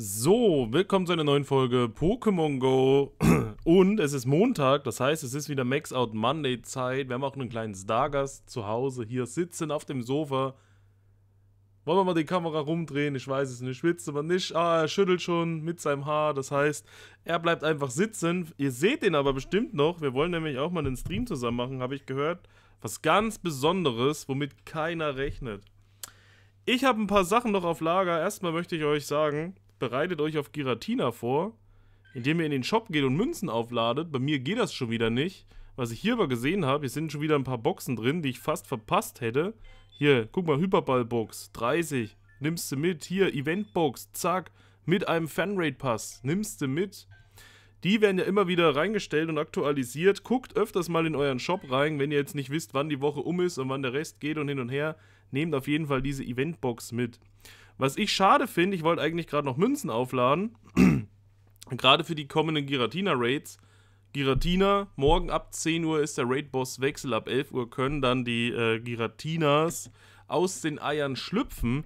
So, willkommen zu einer neuen Folge Pokémon Go. Und es ist Montag, das heißt, es ist wieder Max Out Monday Zeit. Wir haben auch einen kleinen Stargast zu Hause hier sitzen auf dem Sofa. Wollen wir mal die Kamera rumdrehen? Ich weiß es nicht. Schwitzt aber nicht. Ah, er schüttelt schon mit seinem Haar. Das heißt, er bleibt einfach sitzen. Ihr seht ihn aber bestimmt noch. Wir wollen nämlich auch mal einen Stream zusammen machen, habe ich gehört. Was ganz Besonderes, womit keiner rechnet. Ich habe ein paar Sachen noch auf Lager. Erstmal möchte ich euch sagen, bereitet euch auf Giratina vor, indem ihr in den Shop geht und Münzen aufladet. Bei mir geht das schon wieder nicht. Was ich hier aber gesehen habe, hier sind schon wieder ein paar Boxen drin, die ich fast verpasst hätte. Hier, guck mal, Hyperballbox, 30, nimmst du mit. Hier, Eventbox, zack, mit einem Fanrate-Pass, nimmst du mit. Die werden ja immer wieder reingestellt und aktualisiert. Guckt öfters mal in euren Shop rein, wenn ihr jetzt nicht wisst, wann die Woche um ist und wann der Rest geht und hin und her. Nehmt auf jeden Fall diese Eventbox mit. Was ich schade finde, ich wollte eigentlich gerade noch Münzen aufladen. gerade für die kommenden Giratina-Raids. Giratina, morgen ab 10 Uhr ist der Raid-Boss-Wechsel. Ab 11 Uhr können dann die äh, Giratinas aus den Eiern schlüpfen.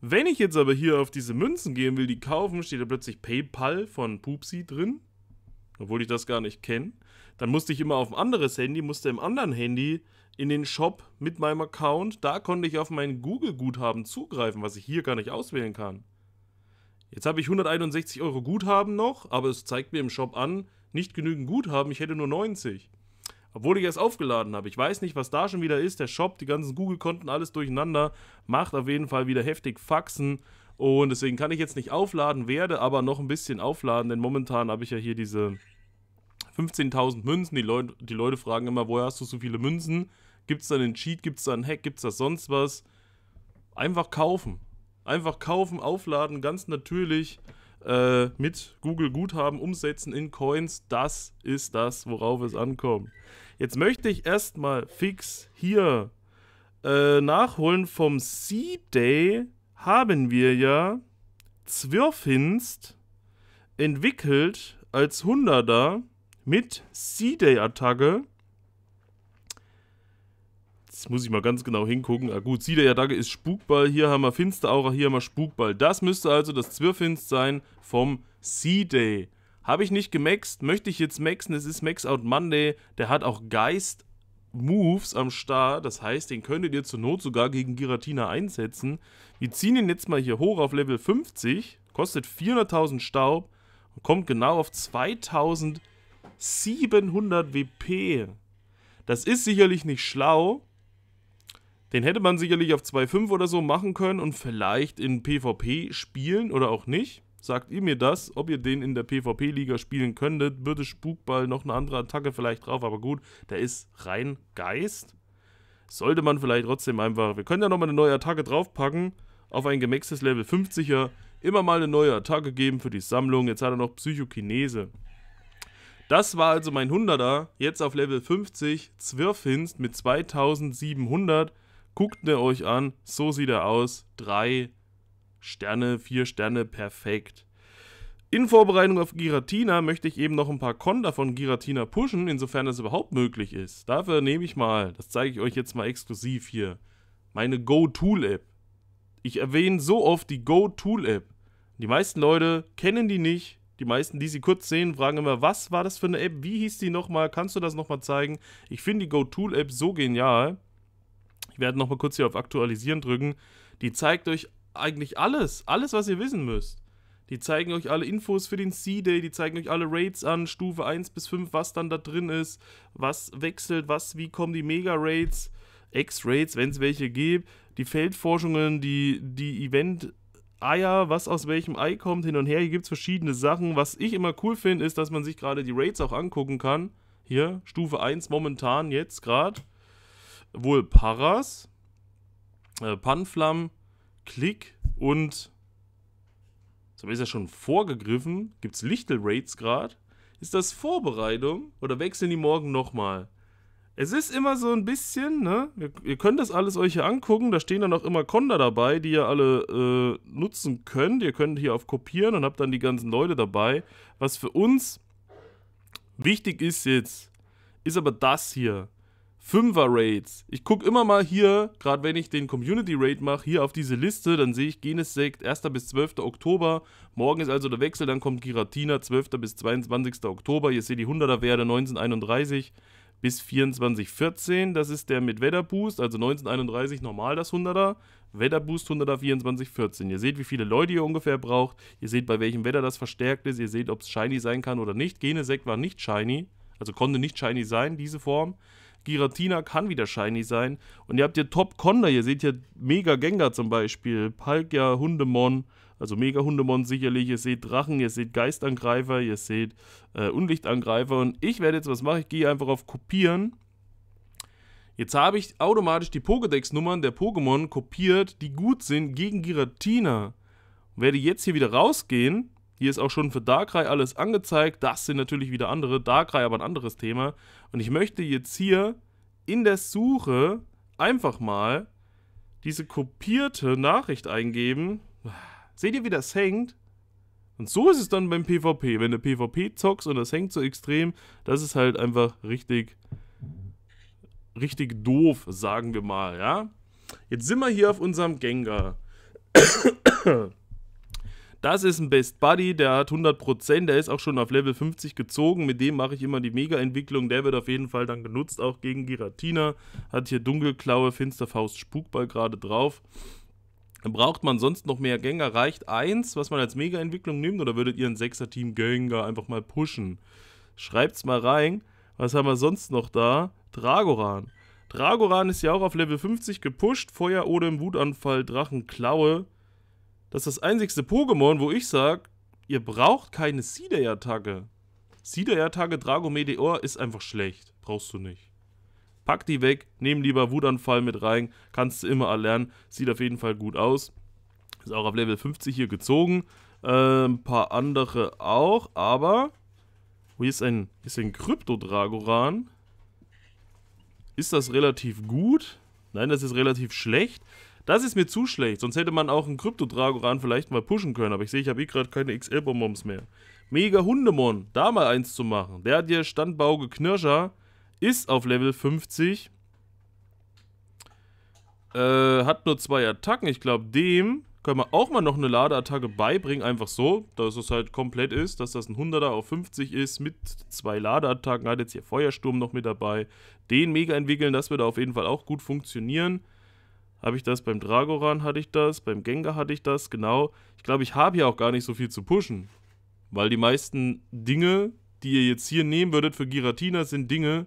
Wenn ich jetzt aber hier auf diese Münzen gehen will, die kaufen, steht da plötzlich PayPal von Pupsi drin. Obwohl ich das gar nicht kenne. Dann musste ich immer auf ein anderes Handy, musste im anderen Handy in den Shop mit meinem Account. Da konnte ich auf mein Google-Guthaben zugreifen, was ich hier gar nicht auswählen kann. Jetzt habe ich 161 Euro Guthaben noch, aber es zeigt mir im Shop an, nicht genügend Guthaben, ich hätte nur 90. Obwohl ich erst aufgeladen habe. Ich weiß nicht, was da schon wieder ist. Der Shop, die ganzen Google-Konten, alles durcheinander. Macht auf jeden Fall wieder heftig Faxen. Und deswegen kann ich jetzt nicht aufladen, werde aber noch ein bisschen aufladen, denn momentan habe ich ja hier diese 15.000 Münzen. Die, Leut, die Leute fragen immer, woher hast du so viele Münzen? Gibt es da einen Cheat? Gibt es da einen Hack? Gibt es da sonst was? Einfach kaufen. Einfach kaufen, aufladen, ganz natürlich äh, mit Google Guthaben umsetzen in Coins. Das ist das, worauf es ankommt. Jetzt möchte ich erstmal fix hier äh, nachholen vom C-Day. Haben wir ja Zwirfinst entwickelt als Hunderter mit C-Day-Attacke. Jetzt muss ich mal ganz genau hingucken. Ah gut, C-Day-Attacke ist Spukball. Hier haben wir Finster-Aura, hier haben wir Spukball. Das müsste also das Zwirfinst sein vom C-Day. Habe ich nicht gemaxt, möchte ich jetzt maxen. Es ist Max Out Monday. Der hat auch Geist Moves am Start. Das heißt, den könntet ihr zur Not sogar gegen Giratina einsetzen. Wir ziehen ihn jetzt mal hier hoch auf Level 50. Kostet 400.000 Staub. Und kommt genau auf 2000 700 WP. Das ist sicherlich nicht schlau. Den hätte man sicherlich auf 2.5 oder so machen können und vielleicht in PvP spielen oder auch nicht. Sagt ihr mir das, ob ihr den in der PvP-Liga spielen könntet? Würde Spukball noch eine andere Attacke vielleicht drauf, aber gut, der ist rein Geist. Sollte man vielleicht trotzdem einfach. Wir können ja nochmal eine neue Attacke draufpacken. Auf ein gemextes Level 50er. Immer mal eine neue Attacke geben für die Sammlung. Jetzt hat er noch Psychokinese. Das war also mein 100er, jetzt auf Level 50, Zwirfhinst mit 2700. Guckt ihr euch an, so sieht er aus. Drei Sterne, vier Sterne, perfekt. In Vorbereitung auf Giratina möchte ich eben noch ein paar Konter von Giratina pushen, insofern das überhaupt möglich ist. Dafür nehme ich mal, das zeige ich euch jetzt mal exklusiv hier, meine Go-Tool-App. Ich erwähne so oft die Go-Tool-App. Die meisten Leute kennen die nicht, die meisten, die sie kurz sehen, fragen immer, was war das für eine App? Wie hieß die nochmal? Kannst du das nochmal zeigen? Ich finde die GoTool-App so genial. Ich werde nochmal kurz hier auf Aktualisieren drücken. Die zeigt euch eigentlich alles, alles, was ihr wissen müsst. Die zeigen euch alle Infos für den C-Day, die zeigen euch alle Raids an, Stufe 1 bis 5, was dann da drin ist, was wechselt, was, wie kommen die Mega-Raids, X-Raids, wenn es welche gibt, die Feldforschungen, die, die Event- Eier, was aus welchem Ei kommt, hin und her. Hier gibt es verschiedene Sachen. Was ich immer cool finde, ist, dass man sich gerade die Raids auch angucken kann. Hier, Stufe 1 momentan jetzt gerade. Wohl Paras, äh, Panflam, Klick und. So ist ja schon vorgegriffen. Gibt es Lichtel-Raids gerade? Ist das Vorbereitung oder wechseln die morgen nochmal? Es ist immer so ein bisschen, ne? Ihr, ihr könnt das alles euch hier angucken. Da stehen dann auch immer Konda dabei, die ihr alle äh, nutzen könnt. Ihr könnt hier auf Kopieren und habt dann die ganzen Leute dabei. Was für uns wichtig ist jetzt, ist aber das hier. Fünfer-Raids. Ich gucke immer mal hier, gerade wenn ich den Community-Raid mache, hier auf diese Liste, dann sehe ich Genesekt 1. bis 12. Oktober. Morgen ist also der Wechsel, dann kommt Giratina 12. bis 22. Oktober. Hier seht ihr die 100er-Werde 1931 bis 2414. Das ist der mit Wetterboost, also 1931 normal das 100er. Wetterboost 100er 2414. Ihr seht, wie viele Leute ihr ungefähr braucht. Ihr seht, bei welchem Wetter das verstärkt ist. Ihr seht, ob es shiny sein kann oder nicht. Genesect war nicht shiny, also konnte nicht shiny sein, diese Form. Giratina kann wieder shiny sein. Und ihr habt hier Top Conda. Ihr seht hier Mega Gengar zum Beispiel, Palkia, Hundemon. Also Mega-Hundemon sicherlich, ihr seht Drachen, ihr seht Geistangreifer, ihr seht äh, Unlichtangreifer. Und ich werde jetzt was machen, ich gehe einfach auf Kopieren. Jetzt habe ich automatisch die Pokédex-Nummern der Pokémon kopiert, die gut sind gegen Giratina. Werde jetzt hier wieder rausgehen. Hier ist auch schon für Darkrai alles angezeigt. Das sind natürlich wieder andere. Darkrai aber ein anderes Thema. Und ich möchte jetzt hier in der Suche einfach mal diese kopierte Nachricht eingeben. Ah. Seht ihr, wie das hängt? Und so ist es dann beim PvP. Wenn du PvP zockst und das hängt so extrem, das ist halt einfach richtig, richtig doof, sagen wir mal, ja? Jetzt sind wir hier auf unserem Gengar. Das ist ein Best Buddy, der hat 100%, der ist auch schon auf Level 50 gezogen. Mit dem mache ich immer die Mega-Entwicklung. Der wird auf jeden Fall dann genutzt, auch gegen Giratina. Hat hier Dunkelklaue, Finsterfaust, Spukball gerade drauf. Braucht man sonst noch mehr Gänger? Reicht eins, was man als Mega-Entwicklung nimmt? Oder würdet ihr ein Sechser-Team Gänger einfach mal pushen? Schreibt's mal rein. Was haben wir sonst noch da? Dragoran. Dragoran ist ja auch auf Level 50 gepusht. Feuer oder im Wutanfall Drachenklaue. Das ist das einzigste Pokémon, wo ich sage, ihr braucht keine Seedei-Attacke. Seedei-Attacke Dragomedeor ist einfach schlecht. Brauchst du nicht. Pack die weg, nehm lieber Wutanfall mit rein, kannst du immer erlernen. Sieht auf jeden Fall gut aus. Ist auch auf Level 50 hier gezogen. Äh, ein paar andere auch, aber. Oh, hier ist ein, ist ein Krypto-Dragoran. Ist das relativ gut? Nein, das ist relativ schlecht. Das ist mir zu schlecht, sonst hätte man auch einen Krypto-Dragoran vielleicht mal pushen können. Aber ich sehe, ich habe eh gerade keine XL-Bonbons mehr. Mega Hundemon, da mal eins zu machen. Der hat hier Standbauge Knirscher ist auf Level 50. Äh, hat nur zwei Attacken. Ich glaube, dem können wir auch mal noch eine Ladeattacke beibringen. Einfach so, dass es halt komplett ist. Dass das ein 100er auf 50 ist mit zwei Ladeattacken. Hat jetzt hier Feuersturm noch mit dabei. Den mega entwickeln, das wird auf jeden Fall auch gut funktionieren. Habe ich das beim Dragoran, hatte ich das. Beim Gengar hatte ich das, genau. Ich glaube, ich habe hier auch gar nicht so viel zu pushen. Weil die meisten Dinge, die ihr jetzt hier nehmen würdet für Giratina, sind Dinge,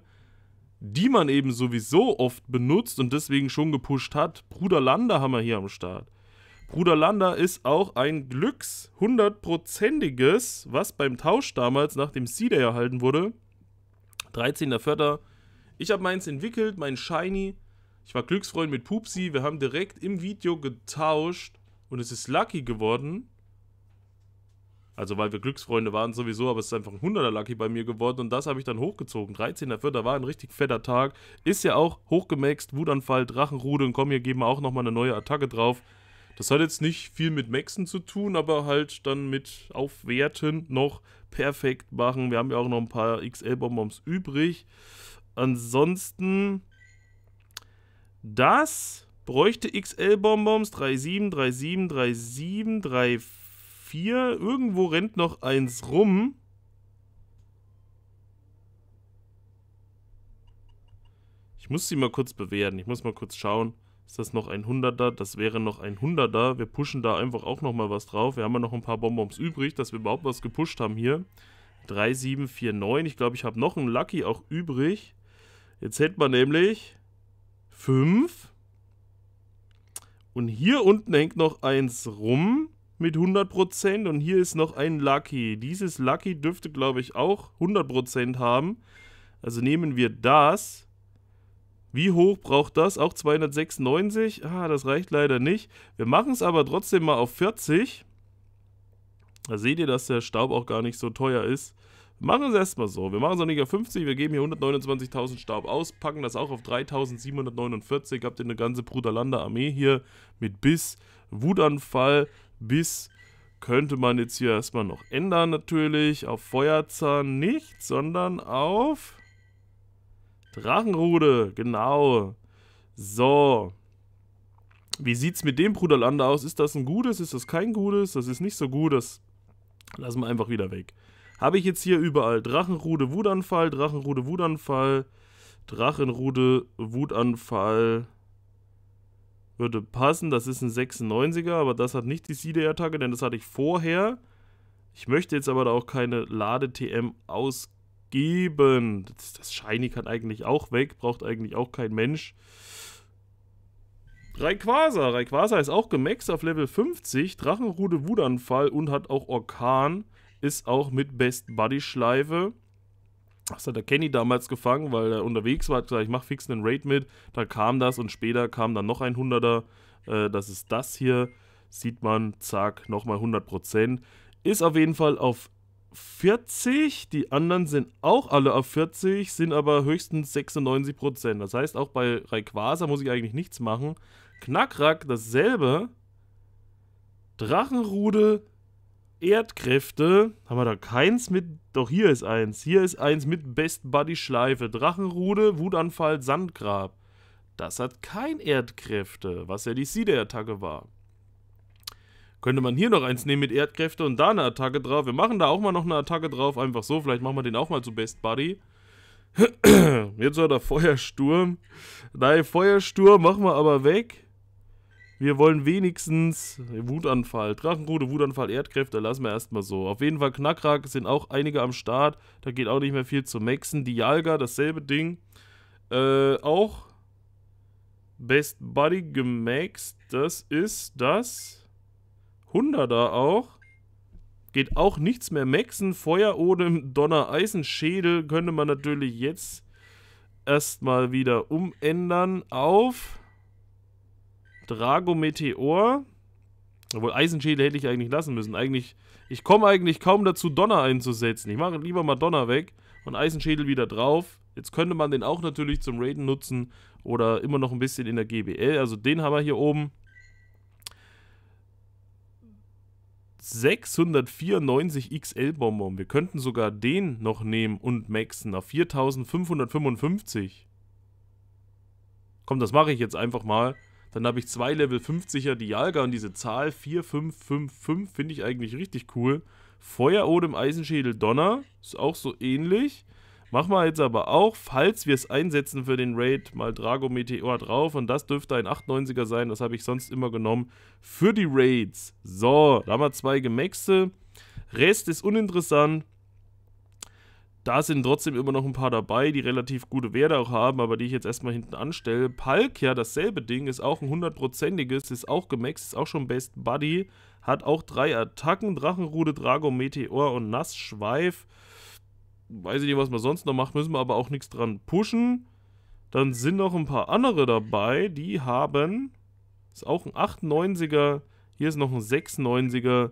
die man eben sowieso oft benutzt und deswegen schon gepusht hat. Bruder Lander haben wir hier am Start. Bruder Lander ist auch ein Glücks hundertprozentiges, was beim Tausch damals nach dem Sea day erhalten wurde. 13.04. Ich habe meins entwickelt, mein Shiny. Ich war Glücksfreund mit Pupsi. Wir haben direkt im Video getauscht und es ist Lucky geworden. Also, weil wir Glücksfreunde waren sowieso, aber es ist einfach ein 100er Lucky bei mir geworden und das habe ich dann hochgezogen. 13.04. war ein richtig fetter Tag. Ist ja auch hochgemaxt, Wutanfall, Drachenrude und komm, hier geben wir auch nochmal eine neue Attacke drauf. Das hat jetzt nicht viel mit Maxen zu tun, aber halt dann mit Aufwerten noch perfekt machen. Wir haben ja auch noch ein paar XL-Bonbons übrig. Ansonsten, das bräuchte XL-Bonbons 37, 37, 37, 34 vier. Irgendwo rennt noch eins rum. Ich muss sie mal kurz bewerten. Ich muss mal kurz schauen. Ist das noch ein 100er? Das wäre noch ein 100er. Wir pushen da einfach auch nochmal was drauf. Wir haben ja noch ein paar Bonbons übrig, dass wir überhaupt was gepusht haben hier. 3, 7, 4, 9. Ich glaube, ich habe noch einen Lucky auch übrig. Jetzt hätten wir nämlich 5. Und hier unten hängt noch eins rum mit 100% und hier ist noch ein Lucky. Dieses Lucky dürfte, glaube ich, auch 100% haben. Also nehmen wir das. Wie hoch braucht das? Auch 296? Ah, das reicht leider nicht. Wir machen es aber trotzdem mal auf 40. Da seht ihr, dass der Staub auch gar nicht so teuer ist. Wir machen es erstmal so. Wir machen es auch nicht auf 50. Wir geben hier 129.000 Staub aus, packen das auch auf 3.749. Habt ihr eine ganze Bruderlander-Armee hier mit Biss, Wutanfall, Biss könnte man jetzt hier erstmal noch ändern natürlich. Auf Feuerzahn nicht, sondern auf Drachenrude, genau. So. Wie sieht's mit dem Bruderlande aus? Ist das ein gutes? Ist das kein gutes? Das ist nicht so gut. Das lassen wir einfach wieder weg. Habe ich jetzt hier überall Drachenrude, Wutanfall, Drachenrude, Wutanfall, Drachenrude, Wutanfall würde passen. Das ist ein 96er, aber das hat nicht die cd attacke denn das hatte ich vorher. Ich möchte jetzt aber da auch keine Lade-TM ausgeben. Das, das Shiny kann eigentlich auch weg, braucht eigentlich auch kein Mensch. Rayquaza. Rayquaza ist auch gemaxt auf Level 50, Drachenrude Wutanfall und hat auch Orkan. Ist auch mit Best Buddy Schleife. Das hat der Kenny damals gefangen, weil er unterwegs war, hat gesagt, ich mache fix einen Raid mit. Da kam das und später kam dann noch ein 100er. Äh, das ist das hier. Sieht man, zack, nochmal 100%. Ist auf jeden Fall auf 40. Die anderen sind auch alle auf 40, sind aber höchstens 96%. Das heißt, auch bei Rayquaza muss ich eigentlich nichts machen. Knackrack dasselbe. Drachenrude Erdkräfte. Haben wir da keins mit. Doch hier ist eins. Hier ist eins mit Best Buddy Schleife. Drachenrude, Wutanfall, Sandgrab. Das hat kein Erdkräfte, was ja die Siede-Attacke war. Könnte man hier noch eins nehmen mit Erdkräfte und da eine Attacke drauf. Wir machen da auch mal noch eine Attacke drauf, einfach so. Vielleicht machen wir den auch mal zu Best Buddy. Jetzt hat er Feuersturm. Nein, Feuersturm machen wir aber weg. Wir wollen wenigstens Wutanfall, Drachenrute, Wutanfall, Erdkräfte, lassen wir erstmal so. Auf jeden Fall Knackrack sind auch einige am Start. Da geht auch nicht mehr viel zu maxen. Die Jalga, dasselbe Ding. Äh, auch Best Buddy gemaxt. Das ist das Hunderter auch. Geht auch nichts mehr maxen. Feuer ohne Donner, Eisenschädel könnte man natürlich jetzt erstmal wieder umändern auf Drago Meteor. Obwohl Eisenschädel hätte ich eigentlich lassen müssen. Eigentlich, ich komme eigentlich kaum dazu, Donner einzusetzen. Ich mache lieber mal Donner weg und Eisenschädel wieder drauf. Jetzt könnte man den auch natürlich zum Raiden nutzen oder immer noch ein bisschen in der GBL. Also den haben wir hier oben. 694 XL Bonbon. Wir könnten sogar den noch nehmen und maxen auf 4555. Komm, das mache ich jetzt einfach mal. Dann habe ich zwei Level 50er Dialga und diese Zahl 4555 finde ich eigentlich richtig cool. Feuerodem, Eisenschädel, Donner ist auch so ähnlich. Machen wir jetzt aber auch, falls wir es einsetzen für den Raid, mal Drago Meteor drauf. Und das dürfte ein 890er sein, das habe ich sonst immer genommen. Für die Raids. So, da haben wir zwei Gemaxe. Rest ist uninteressant. Da sind trotzdem immer noch ein paar dabei, die relativ gute Werte auch haben, aber die ich jetzt erstmal hinten anstelle. Palk, ja, dasselbe Ding, ist auch ein hundertprozentiges, ist auch gemaxt, ist auch schon Best Buddy. Hat auch drei Attacken, Drachenrude, Drago, Meteor und Nassschweif. Weiß ich nicht, was man sonst noch macht, müssen wir aber auch nichts dran pushen. Dann sind noch ein paar andere dabei, die haben, ist auch ein 98er, hier ist noch ein 96er,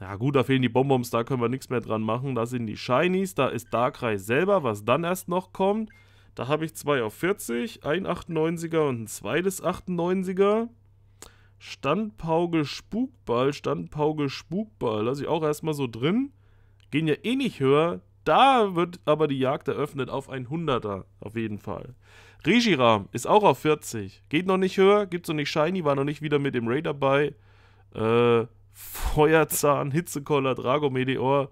ja gut, da fehlen die Bonbons, da können wir nichts mehr dran machen. Da sind die Shinies, da ist Darkrai selber, was dann erst noch kommt. Da habe ich zwei auf 40, ein 98er und ein zweites 98er. Standpauge Spukball, Standpauge Spukball, lasse ich auch erstmal so drin. Gehen ja eh nicht höher. Da wird aber die Jagd eröffnet auf ein 100er, auf jeden Fall. Regiram ist auch auf 40. Geht noch nicht höher, gibt es noch nicht Shiny, war noch nicht wieder mit dem Raid dabei. Äh, Feuerzahn, Hitzekoller, Dragomedeor.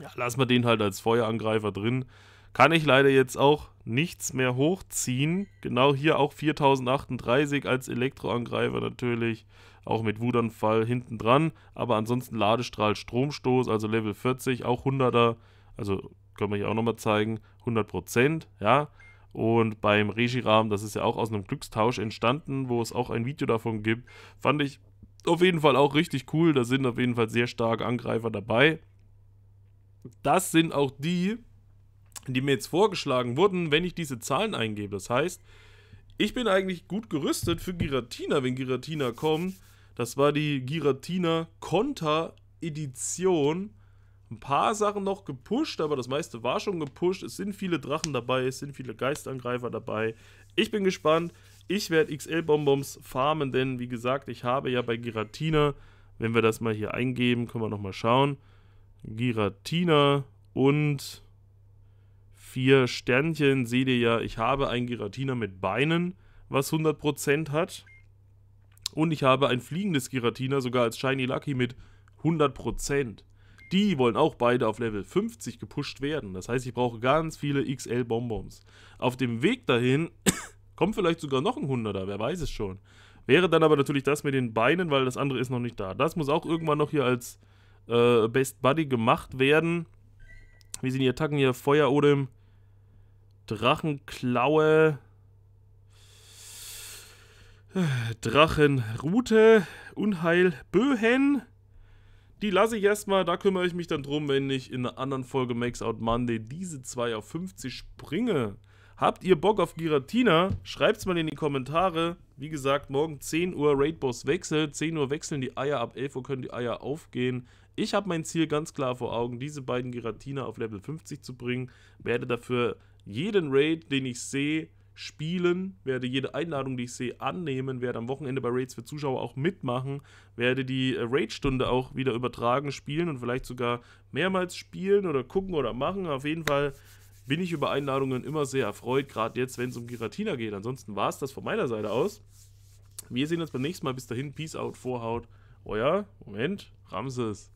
Ja, lassen wir den halt als Feuerangreifer drin. Kann ich leider jetzt auch nichts mehr hochziehen. Genau hier auch 4038 als Elektroangreifer natürlich. Auch mit Wudanfall hinten dran. Aber ansonsten Ladestrahl, Stromstoß, also Level 40, auch 100er. Also können wir hier auch nochmal zeigen. 100%, ja. Und beim Regirahmen, das ist ja auch aus einem Glückstausch entstanden, wo es auch ein Video davon gibt, fand ich auf jeden Fall auch richtig cool. Da sind auf jeden Fall sehr starke Angreifer dabei. Das sind auch die, die mir jetzt vorgeschlagen wurden, wenn ich diese Zahlen eingebe. Das heißt, ich bin eigentlich gut gerüstet für Giratina, wenn Giratina kommt. Das war die Giratina Konter Edition. Ein paar Sachen noch gepusht, aber das meiste war schon gepusht. Es sind viele Drachen dabei, es sind viele Geistangreifer dabei. Ich bin gespannt. Ich werde XL-Bonbons farmen, denn wie gesagt, ich habe ja bei Giratina, wenn wir das mal hier eingeben, können wir nochmal schauen. Giratina und vier Sternchen. Seht ihr ja, ich habe ein Giratina mit Beinen, was 100% hat. Und ich habe ein fliegendes Giratina, sogar als Shiny Lucky mit 100%. Die wollen auch beide auf Level 50 gepusht werden. Das heißt, ich brauche ganz viele XL-Bonbons. Auf dem Weg dahin Kommt vielleicht sogar noch ein Hunderter, wer weiß es schon. Wäre dann aber natürlich das mit den Beinen, weil das andere ist noch nicht da. Das muss auch irgendwann noch hier als äh, Best Buddy gemacht werden. Wie sind die Attacken hier? Feuerodem, Drachenklaue, äh, Drachenrute, Unheil, Böhen. Die lasse ich erstmal, da kümmere ich mich dann drum, wenn ich in einer anderen Folge Makes Out Monday diese zwei auf 50 springe. Habt ihr Bock auf Giratina? Schreibt's mal in die Kommentare. Wie gesagt, morgen 10 Uhr Raid Boss Wechsel. 10 Uhr wechseln die Eier, ab 11 Uhr können die Eier aufgehen. Ich habe mein Ziel ganz klar vor Augen, diese beiden Giratina auf Level 50 zu bringen. Werde dafür jeden Raid, den ich sehe, spielen, werde jede Einladung, die ich sehe, annehmen, werde am Wochenende bei Raids für Zuschauer auch mitmachen, werde die äh, Raid-Stunde auch wieder übertragen, spielen und vielleicht sogar mehrmals spielen oder gucken oder machen. Auf jeden Fall bin ich über Einladungen immer sehr erfreut, gerade jetzt, wenn es um Giratina geht. Ansonsten war es das von meiner Seite aus. Wir sehen uns beim nächsten Mal. Bis dahin, Peace out, Vorhaut. Euer, Moment, Ramses.